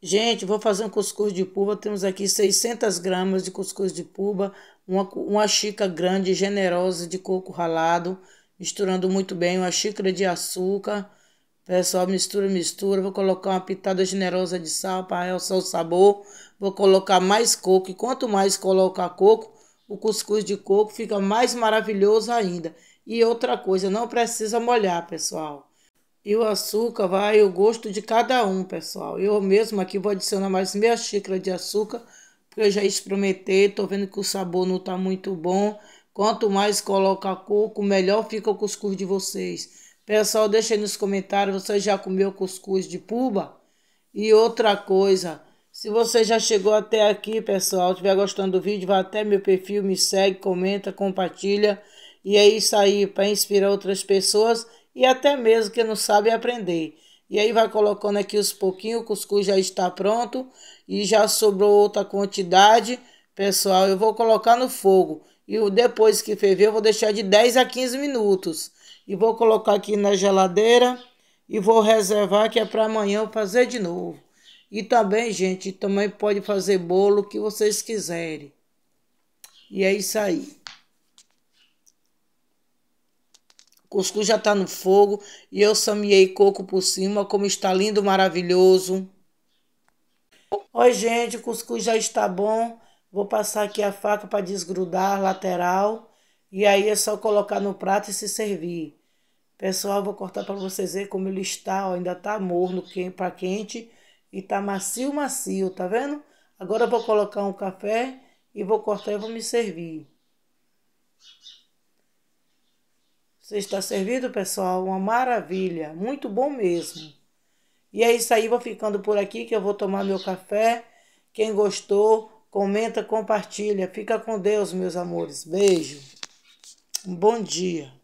Gente, vou fazer um cuscuz de puba. Temos aqui 600 gramas de cuscuz de puba, uma, uma xícara grande, generosa de coco ralado, misturando muito bem, uma xícara de açúcar. Pessoal, mistura, mistura. Vou colocar uma pitada generosa de sal para realçar o sabor. Vou colocar mais coco. E quanto mais colocar coco, o cuscuz de coco fica mais maravilhoso ainda. E outra coisa, não precisa molhar, pessoal. E o açúcar vai o gosto de cada um, pessoal. Eu mesmo aqui vou adicionar mais meia xícara de açúcar, porque eu já experimentei, tô vendo que o sabor não tá muito bom. Quanto mais coloca coco, melhor fica o cuscuz de vocês. Pessoal, deixa aí nos comentários, você já comeu cuscuz de puba? E outra coisa, se você já chegou até aqui, pessoal, estiver gostando do vídeo, vá até meu perfil, me segue, comenta, compartilha. E é isso aí, para inspirar outras pessoas e até mesmo quem não sabe aprender. E aí vai colocando aqui os pouquinhos, o cuscuz já está pronto e já sobrou outra quantidade. Pessoal, eu vou colocar no fogo e depois que ferver eu vou deixar de 10 a 15 minutos. E vou colocar aqui na geladeira e vou reservar que é para amanhã eu fazer de novo. E também, gente, também pode fazer bolo que vocês quiserem. E é isso aí. Cuscuz já está no fogo e eu samiei coco por cima, como está lindo, maravilhoso. Oi, gente, o cuscuz já está bom. Vou passar aqui a faca para desgrudar lateral. E aí é só colocar no prato e se servir. Pessoal, vou cortar para vocês verem como ele está. Ó, ainda está morno para quente e está macio, macio, tá vendo? Agora eu vou colocar um café e vou cortar e vou me servir. Você está servido, pessoal? Uma maravilha, muito bom mesmo. E é isso aí, vou ficando por aqui que eu vou tomar meu café. Quem gostou, comenta, compartilha. Fica com Deus, meus amores. Beijo. Um bom dia.